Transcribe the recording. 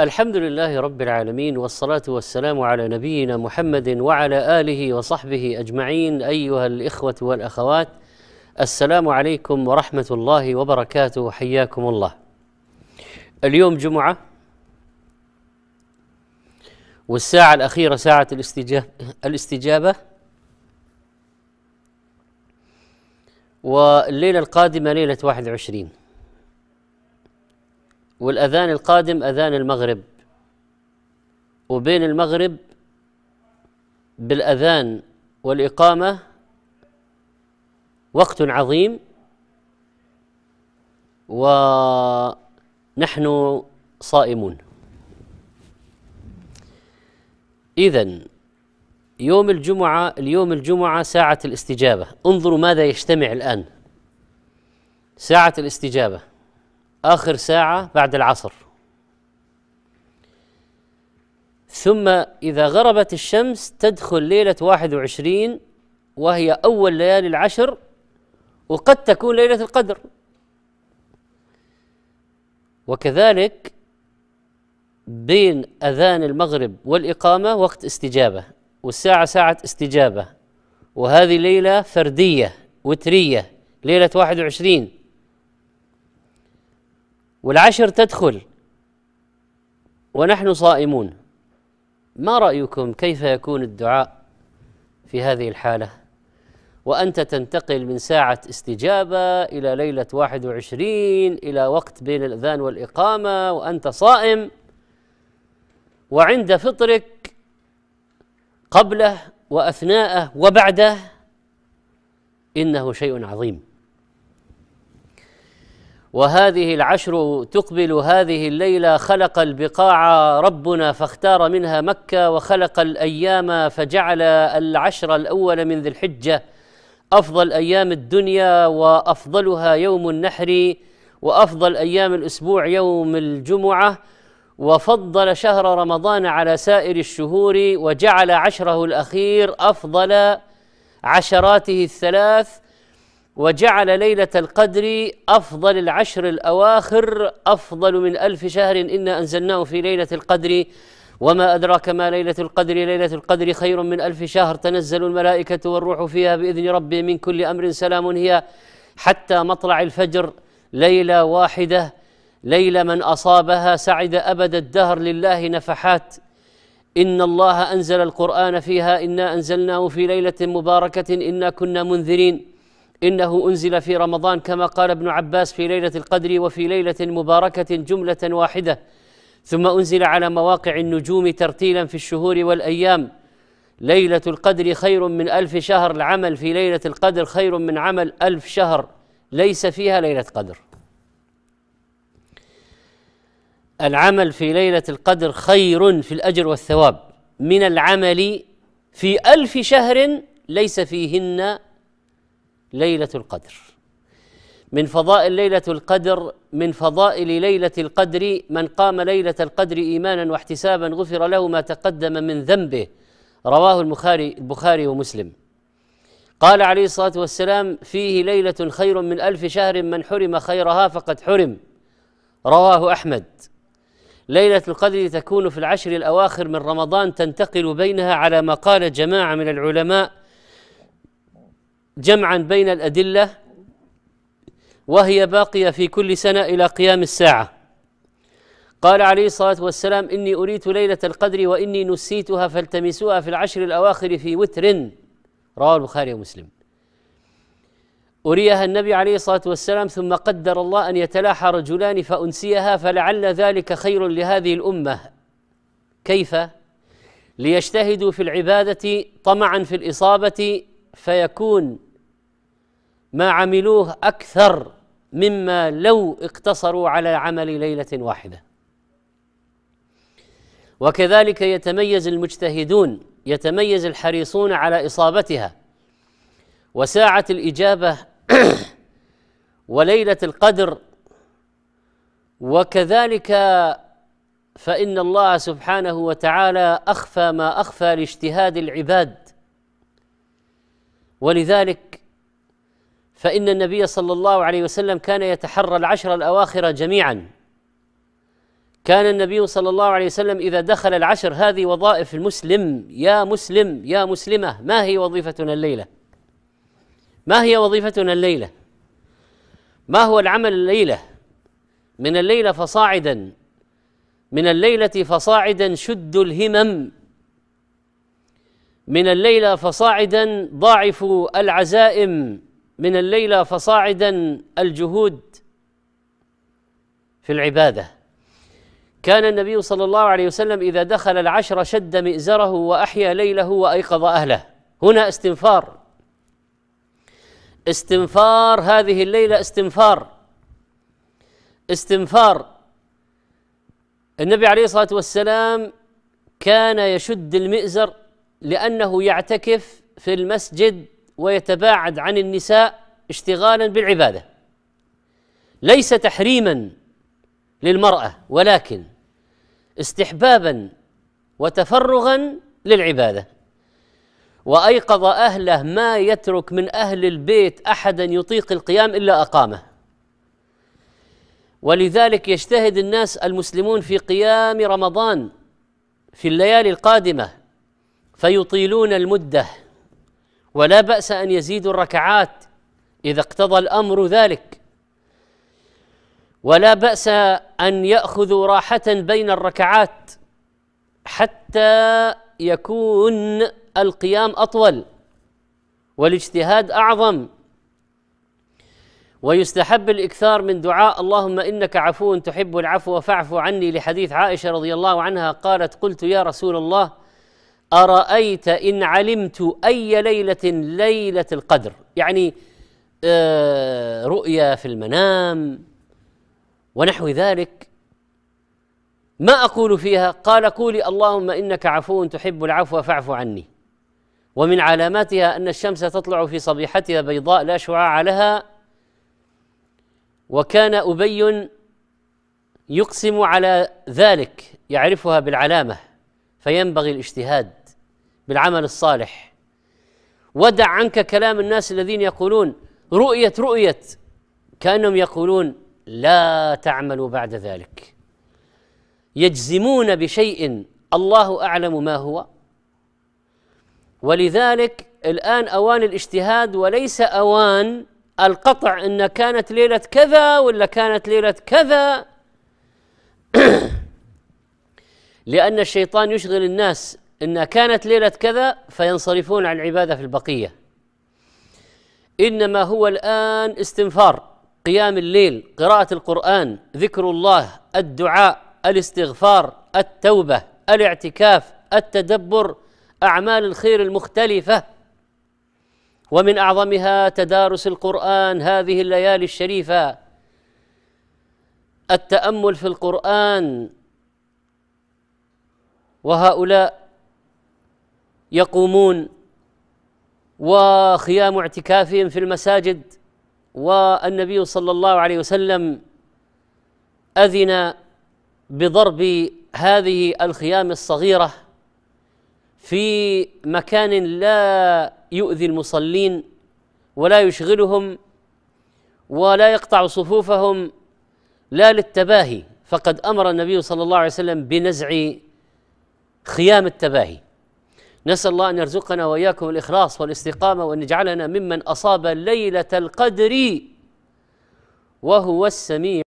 الحمد لله رب العالمين والصلاة والسلام على نبينا محمد وعلى آله وصحبه أجمعين أيها الإخوة والأخوات السلام عليكم ورحمة الله وبركاته حياكم الله اليوم جمعة والساعة الأخيرة ساعة الاستجابة, الاستجابة والليلة القادمة ليلة 21 والأذان القادم أذان المغرب وبين المغرب بالأذان والإقامة وقت عظيم ونحن صائمون إذا يوم الجمعة اليوم الجمعة ساعة الاستجابة انظروا ماذا يجتمع الآن ساعة الاستجابة آخر ساعة بعد العصر ثم إذا غربت الشمس تدخل ليلة 21 وهي أول ليالي العشر وقد تكون ليلة القدر وكذلك بين أذان المغرب والإقامة وقت استجابة والساعة ساعة استجابة وهذه ليلة فردية وترية ليلة 21 والعشر تدخل ونحن صائمون ما رايكم كيف يكون الدعاء في هذه الحاله وانت تنتقل من ساعه استجابه الى ليله واحد وعشرين الى وقت بين الاذان والاقامه وانت صائم وعند فطرك قبله واثناءه وبعده انه شيء عظيم وهذه العشر تقبل هذه الليله خلق البقاع ربنا فاختار منها مكه وخلق الايام فجعل العشر الاول من ذي الحجه افضل ايام الدنيا وافضلها يوم النحر وافضل ايام الاسبوع يوم الجمعه وفضل شهر رمضان على سائر الشهور وجعل عشره الاخير افضل عشراته الثلاث وجعل ليلة القدر أفضل العشر الأواخر أفضل من ألف شهر إنا أنزلناه في ليلة القدر وما أدراك ما ليلة القدر ليلة القدر خير من ألف شهر تنزل الملائكة والروح فيها بإذن ربي من كل أمر سلام هي حتى مطلع الفجر ليلة واحدة ليلة من أصابها سعد أبد الدهر لله نفحات إن الله أنزل القرآن فيها إنا أنزلناه في ليلة مباركة إنا كنا منذرين انه انزل في رمضان كما قال ابن عباس في ليله القدر وفي ليله مباركه جمله واحده ثم انزل على مواقع النجوم ترتيلا في الشهور والايام ليله القدر خير من الف شهر العمل في ليله القدر خير من عمل الف شهر ليس فيها ليله قدر العمل في ليله القدر خير في الاجر والثواب من العمل في الف شهر ليس فيهن ليلة القدر من فضائل ليلة القدر من فضائل ليلة القدر من قام ليلة القدر إيمانا واحتسابا غفر له ما تقدم من ذنبه رواه البخاري البخاري ومسلم قال عليه الصلاة والسلام فيه ليلة خير من ألف شهر من حرم خيرها فقد حرم رواه أحمد ليلة القدر تكون في العشر الأواخر من رمضان تنتقل بينها على ما قال جماعة من العلماء جمعا بين الأدلة وهي باقية في كل سنة إلى قيام الساعة قال عليه الصلاة والسلام إني أريت ليلة القدر وإني نسيتها فالتمسوها في العشر الأواخر في وتر رواه البخاري ومسلم أريها النبي عليه الصلاة والسلام ثم قدر الله أن يتلاحى رجلان فأنسيها فلعل ذلك خير لهذه الأمة كيف؟ ليجتهدوا في العبادة طمعا في الإصابة فيكون ما عملوه اكثر مما لو اقتصروا على عمل ليله واحده وكذلك يتميز المجتهدون يتميز الحريصون على اصابتها وساعه الاجابه وليله القدر وكذلك فان الله سبحانه وتعالى اخفى ما اخفى لاجتهاد العباد ولذلك فإن النبي صلى الله عليه وسلم كان يتحرى العشر الأواخر جميعا كان النبي صلى الله عليه وسلم إذا دخل العشر هذه وظائف المسلم يا مسلم يا مسلمة ما هي وظيفتنا الليلة ما هي وظيفتنا الليلة ما هو العمل الليلة من الليلة فصاعدا من الليلة فصاعدا شد الهمم من الليلة فصاعدا ضاعفوا العزائم من الليلة فصاعدا الجهود في العبادة كان النبي صلى الله عليه وسلم إذا دخل العشر شد مئزره وأحيا ليله وأيقظ أهله هنا استنفار استنفار هذه الليلة استنفار استنفار النبي عليه الصلاة والسلام كان يشد المئزر لأنه يعتكف في المسجد ويتباعد عن النساء اشتغالا بالعباده ليس تحريما للمراه ولكن استحبابا وتفرغا للعباده وايقظ اهله ما يترك من اهل البيت احدا يطيق القيام الا اقامه ولذلك يجتهد الناس المسلمون في قيام رمضان في الليالي القادمه فيطيلون المده ولا باس ان يزيدوا الركعات اذا اقتضى الامر ذلك ولا باس ان ياخذوا راحه بين الركعات حتى يكون القيام اطول والاجتهاد اعظم ويستحب الاكثار من دعاء اللهم انك عفو تحب العفو فاعف عني لحديث عائشه رضي الله عنها قالت قلت يا رسول الله أرأيت إن علمت أي ليلة ليلة القدر يعني آه، رؤيا في المنام ونحو ذلك ما أقول فيها قال قولي اللهم إنك عفو تحب العفو فاعف عني ومن علاماتها أن الشمس تطلع في صبيحتها بيضاء لا شعاع لها وكان أبي يقسم على ذلك يعرفها بالعلامة فينبغي الاجتهاد بالعمل الصالح ودع عنك كلام الناس الذين يقولون رؤية رؤية كانهم يقولون لا تعملوا بعد ذلك يجزمون بشيء الله اعلم ما هو ولذلك الان اوان الاجتهاد وليس اوان القطع ان كانت ليله كذا ولا كانت ليله كذا لأن الشيطان يشغل الناس إن كانت ليلة كذا فينصرفون عن العبادة في البقية إنما هو الآن استنفار قيام الليل قراءة القرآن ذكر الله الدعاء الاستغفار التوبة الاعتكاف التدبر أعمال الخير المختلفة ومن أعظمها تدارس القرآن هذه الليالي الشريفة التأمل في القرآن وهؤلاء يقومون وخيام اعتكافهم في المساجد والنبي صلى الله عليه وسلم أذن بضرب هذه الخيام الصغيرة في مكان لا يؤذي المصلين ولا يشغلهم ولا يقطع صفوفهم لا للتباهي فقد امر النبي صلى الله عليه وسلم بنزع خيام التباهي نسال الله ان يرزقنا واياكم الاخلاص والاستقامه وان يجعلنا ممن اصاب ليله القدر وهو السميع